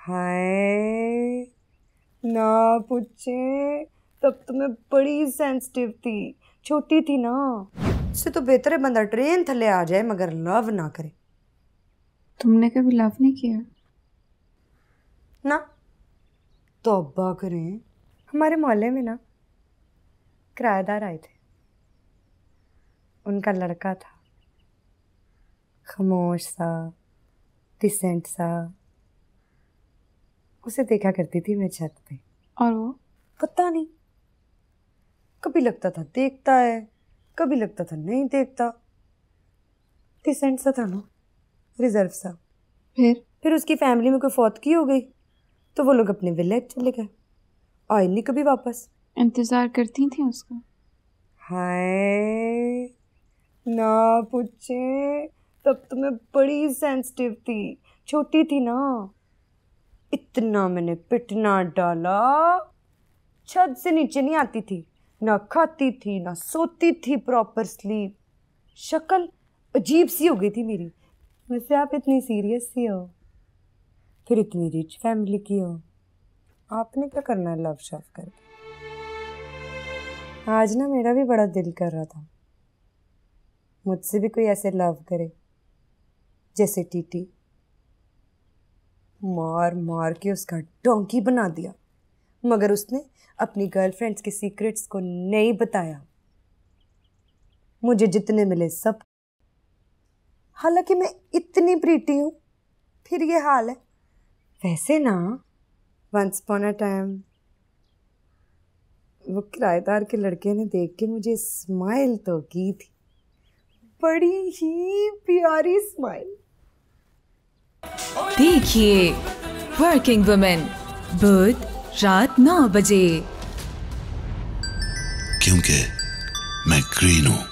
हाय ना पूछे तब तो मैं बड़ी सेंसिटिव थी छोटी थी ना इससे तो बेहतर है बंदा ट्रेन थले आ जाए मगर लव ना करे तुमने कभी लव नहीं किया ना तो अब्बा करें हमारे मोहल्ले में ना किराएदार आए थे उनका लड़का था खामोश सा डिसेंट सा उसे देखा करती थी मैं छत पे और वो पता नहीं कभी लगता था देखता है कभी लगता था नहीं देखता डिसेंट सा था ना रिजर्व सा फिर फिर उसकी फैमिली में कोई की हो गई तो वो लोग अपने विलेज चले गए आए नहीं कभी वापस इंतज़ार करती थी उसका हाय ना पूछे तब तो मैं बड़ी सेंसिटिव थी छोटी थी ना इतना मैंने पिटना डाला छत से नीचे नहीं आती थी ना खाती थी ना सोती थी प्रॉपर स्लीप शक्ल अजीब सी हो गई थी मेरी वैसे आप इतनी सीरियस सी हो फिर इतनी रिच फैमिली की हो आपने क्या करना है लव शव कर आज ना मेरा भी बड़ा दिल कर रहा था मुझसे भी कोई ऐसे लव करे जैसे टीटी मार मार के उसका डोंकी बना दिया मगर उसने अपनी गर्लफ्रेंड्स के सीक्रेट्स को नहीं बताया मुझे जितने मिले सब हालांकि मैं इतनी प्रीटी हूँ फिर ये हाल है वैसे ना वंस अपॉन अ टाइम वो किराएदार के लड़के ने देख के मुझे स्माइल तो की थी बड़ी ही प्यारी स्माइल देखिए वर्किंग वुमेन बुध रात नौ बजे क्योंकि मैं ग्रीन हूं